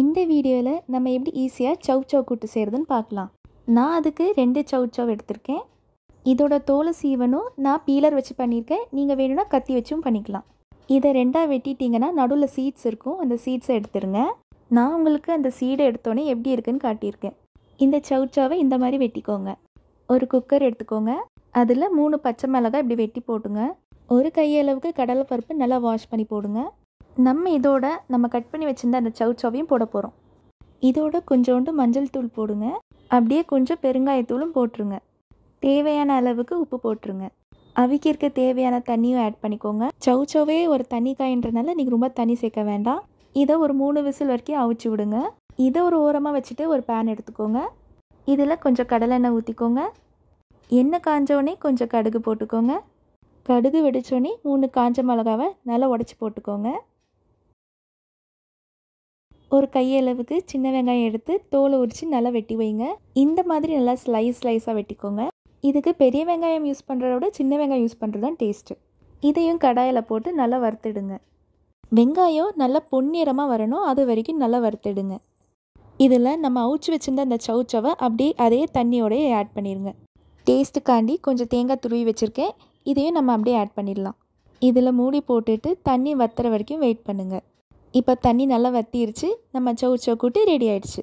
இந்த வீடியோவில் நம்ம எப்படி ஈஸியாக சவு சவு கூட்டு செய்கிறதுன்னு பார்க்கலாம் நான் அதுக்கு ரெண்டு சவு சவ் எடுத்திருக்கேன் இதோட தோலை சீவனும் நான் பீலர் வச்சு பண்ணியிருக்கேன் நீங்கள் வேணும்னா கத்தி வச்சும் பண்ணிக்கலாம் இதை ரெண்டாக வெட்டிட்டிங்கன்னா நடுவில் சீட்ஸ் இருக்கும் அந்த சீட்ஸை எடுத்துருங்க நான் உங்களுக்கு அந்த சீடை எடுத்தோன்னே எப்படி இருக்குன்னு காட்டியிருக்கேன் இந்த சவுச்சாவை இந்த மாதிரி வெட்டிக்கோங்க ஒரு குக்கர் எடுத்துக்கோங்க அதில் மூணு பச்சை மிளகாய் இப்படி வெட்டி போட்டுங்க ஒரு கையளவுக்கு கடலைப்பருப்பு நல்லா வாஷ் பண்ணி போடுங்க நம்ம இதோட நம்ம கட் பண்ணி வச்சுருந்த அந்த சவுச்சோவையும் போட போகிறோம் இதோட கொஞ்சோண்டு மஞ்சள் தூள் போடுங்க அப்படியே கொஞ்சம் பெருங்காயத்தூளும் போட்டுருங்க தேவையான அளவுக்கு உப்பு போட்டுருங்க அவிக்கிற்கு தேவையான தண்ணியும் ஆட் பண்ணிக்கோங்க சவுச்சோவே ஒரு தண்ணி காயின்றனால நீங்கள் ரொம்ப தண்ணி சேர்க்க வேண்டாம் இதை ஒரு மூணு விசில் வரைக்கும் அவிச்சு விடுங்க இதை ஒரு ஓரமாக வச்சுட்டு ஒரு பேன் எடுத்துக்கோங்க இதில் கொஞ்சம் கடலெண்ணெய் ஊற்றிக்கோங்க எண்ணெய் காஞ்சோடனே கொஞ்சம் கடுகு போட்டுக்கோங்க கடுகு வெடிச்சோடனே மூணு காஞ்ச மிளகாவை நல்லா உடச்சி போட்டுக்கோங்க ஒரு கையளவுக்கு சின்ன வெங்காயம் எடுத்து தோலை உரித்து நல்லா வெட்டி வைங்க இந்த மாதிரி நல்லா ஸ்லைஸ் ஸ்லைஸாக வெட்டிக்கோங்க இதுக்கு பெரிய வெங்காயம் யூஸ் பண்ணுறத விட சின்ன வெங்காயம் யூஸ் பண்ணுறது தான் டேஸ்ட்டு இதையும் கடாயில் போட்டு நல்லா வறுத்துடுங்க வெங்காயம் நல்லா பொன்னிறமாக வரணும் அது வரைக்கும் நல்லா வறுத்துடுங்க இதில் நம்ம அவுச்சு வச்சுருந்த அந்த சவுச்சவை அப்படியே அதே தண்ணியோடய ஆட் பண்ணிடுங்க டேஸ்ட்டுக்காண்டி கொஞ்சம் தேங்காய் துருவி வச்சுருக்கேன் இதையும் நம்ம அப்படியே ஆட் பண்ணிடலாம் இதில் மூடி போட்டுட்டு தண்ணி வத்துற வரைக்கும் வெயிட் பண்ணுங்கள் இப்போ தண்ணி நல்லா வற்றிருச்சு நம்ம சவுச்சோ கூட்டி ரெடி ஆயிடுச்சு